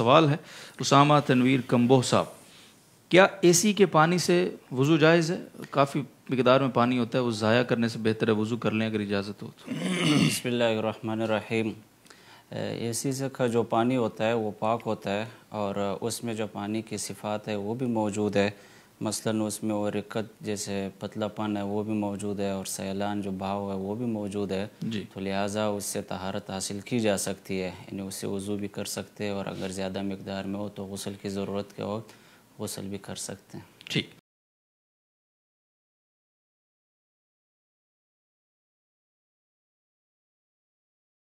सवाल है उसामा तनवीर कम्बोह साहब क्या एसी के पानी से वज़ू जायज़ है काफ़ी मकदार में पानी होता है वो ज़ाया करने से बेहतर है वज़ू कर लें अगर इजाज़त हो तो रहीम ए सी से का जो पानी होता है वो पाक होता है और उसमें जो पानी की सिफात है वो भी मौजूद है मसलन उसमें वो रिक्कत जैसे पतलापन है वो भी मौजूद है और सैलान जो भाव है वो भी मौजूद है तो लिहाजा उससे तहारत हासिल की जा सकती है यानी उससे वज़ू भी कर सकते हैं और अगर ज़्यादा मकदार में हो तो गसल की ज़रूरत के वक्त गसल भी कर सकते हैं ठीक